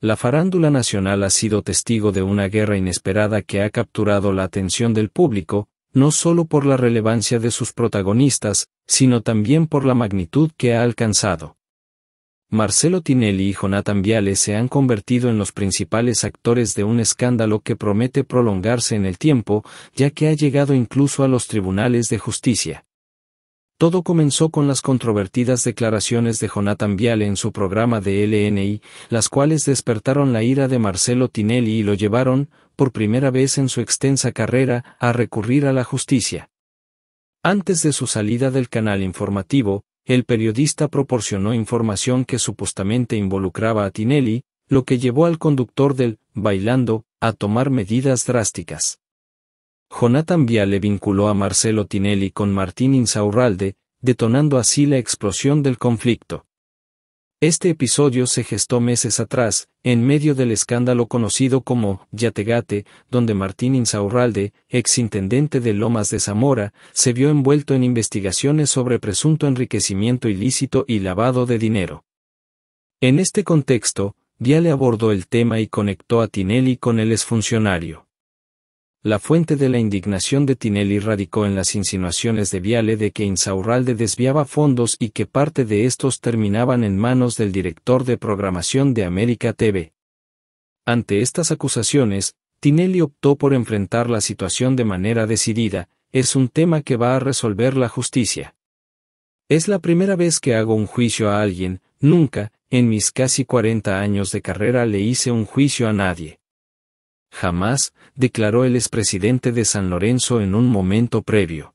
La farándula nacional ha sido testigo de una guerra inesperada que ha capturado la atención del público, no solo por la relevancia de sus protagonistas, sino también por la magnitud que ha alcanzado. Marcelo Tinelli y Jonathan Viale se han convertido en los principales actores de un escándalo que promete prolongarse en el tiempo, ya que ha llegado incluso a los tribunales de justicia. Todo comenzó con las controvertidas declaraciones de Jonathan Viale en su programa de LNI, las cuales despertaron la ira de Marcelo Tinelli y lo llevaron, por primera vez en su extensa carrera, a recurrir a la justicia. Antes de su salida del canal informativo, el periodista proporcionó información que supuestamente involucraba a Tinelli, lo que llevó al conductor del Bailando a tomar medidas drásticas. Jonathan Viale vinculó a Marcelo Tinelli con Martín Insaurralde, detonando así la explosión del conflicto. Este episodio se gestó meses atrás, en medio del escándalo conocido como Yategate, donde Martín Insaurralde, exintendente de Lomas de Zamora, se vio envuelto en investigaciones sobre presunto enriquecimiento ilícito y lavado de dinero. En este contexto, Viale abordó el tema y conectó a Tinelli con el exfuncionario. La fuente de la indignación de Tinelli radicó en las insinuaciones de Viale de que Insaurralde desviaba fondos y que parte de estos terminaban en manos del director de programación de América TV. Ante estas acusaciones, Tinelli optó por enfrentar la situación de manera decidida, es un tema que va a resolver la justicia. Es la primera vez que hago un juicio a alguien, nunca, en mis casi 40 años de carrera le hice un juicio a nadie jamás, declaró el expresidente de San Lorenzo en un momento previo.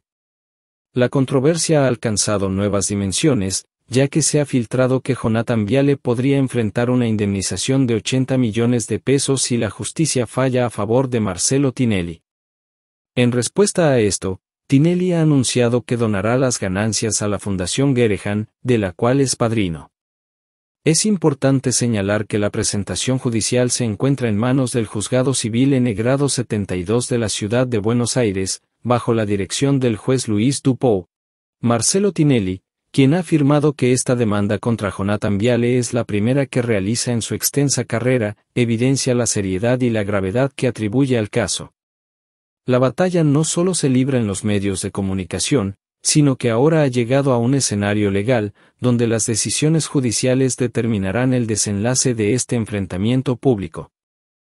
La controversia ha alcanzado nuevas dimensiones, ya que se ha filtrado que Jonathan Viale podría enfrentar una indemnización de 80 millones de pesos si la justicia falla a favor de Marcelo Tinelli. En respuesta a esto, Tinelli ha anunciado que donará las ganancias a la Fundación Gerehan, de la cual es padrino. Es importante señalar que la presentación judicial se encuentra en manos del Juzgado Civil en el grado 72 de la Ciudad de Buenos Aires, bajo la dirección del juez Luis Dupont. Marcelo Tinelli, quien ha afirmado que esta demanda contra Jonathan Viale es la primera que realiza en su extensa carrera, evidencia la seriedad y la gravedad que atribuye al caso. La batalla no solo se libra en los medios de comunicación, sino que ahora ha llegado a un escenario legal, donde las decisiones judiciales determinarán el desenlace de este enfrentamiento público.